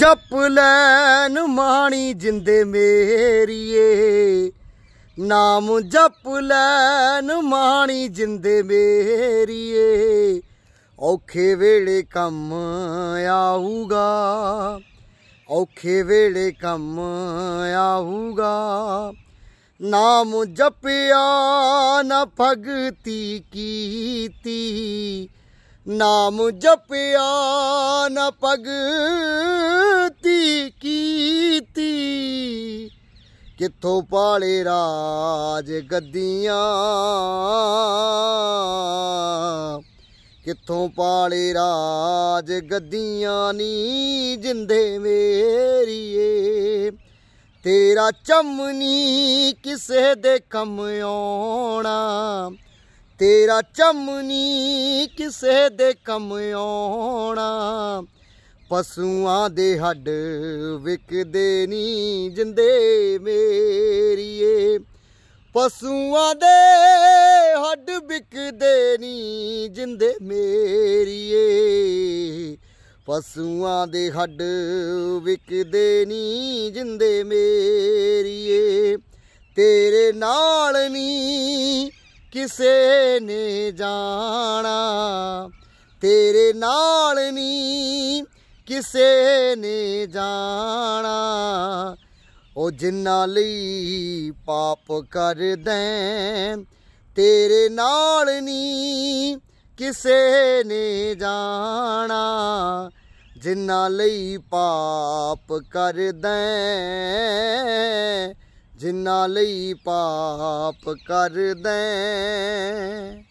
ਜਪ ਲੈਨ ਮਾਣੀ ਜਿੰਦੇ ਮੇਰੀਏ ਨਾਮ ਜਪ ਲੈਨ ਮਾਣੀ ਜਿੰਦੇ ਮੇਰੀਏ ਔਖੇ ਵੇਲੇ ਕੰਮ ਆਊਗਾ ਔਖੇ ਵੇਲੇ ਕੰਮ ਆਊਗਾ ਨਾਮ ਜਪਿਆ ਨਾ ਭਗਤੀ ਕੀਤੀ ਨਾਮ ਜਪਿਆ ਨਾ ਭਗਤੀ ਕੀਤੀ ਕਿੱਥੋਂ ਪਾਲੇ ਰਾਜ ਗੱਦੀਆਂ ਕਿੱਥੋਂ ਪਾਲੇ ਰਾਜ ਗੱਦੀਆਂ ਨੀ ਜਿੰਦੇ ਮੇਰੀਏ ਤੇਰਾ ਚਮਨੀ ਕਿਸੇ ਦੇ ਕੰਮ ਆਉਣਾ ਤੇਰਾ ਚਮਨੀ ਕਿਸੇ ਦੇ ਕੰਮ ਆਉਣਾ ਪਸ਼ੂਆਂ ਦੇ ਹੱਡ ਵਿਕਦੇ ਨਹੀਂ ਜਿੰਦੇ ਮੇਰੀਏ ਪਸ਼ੂਆਂ ਦੇ ਹੱਡ ਵਿਕਦੇ ਨਹੀਂ ਜਿੰਦੇ ਮੇਰੀਏ ਪਸ਼ੂਆਂ ਦੇ ਹੱਡ ਵਿਕਦੇ ਨਹੀਂ ਜਿੰਦੇ ਮੇਰੀਏ ਤੇਰੇ ਨਾਲ ਨਹੀਂ ਕਿਸੇ ਨੇ ਜਾਣਾ ਤੇਰੇ ਨਾਲ ਨਹੀਂ ਕਿਸੇ ਨੇ ਜਾਣਾ ਉਹ ਜਿੰਨਾ ਲਈ ਪਾਪ ਕਰਦੇ ਤੇਰੇ ਨਾਲ ਨਹੀਂ ਕਿਸੇ ਨੇ ਜਾਣਾ ਜਿੰਨਾ ਲਈ ਪਾਪ ਕਰਦੇ ਜਿੰਨਾ ਲਈ ਪਾਪ ਕਰਦੇ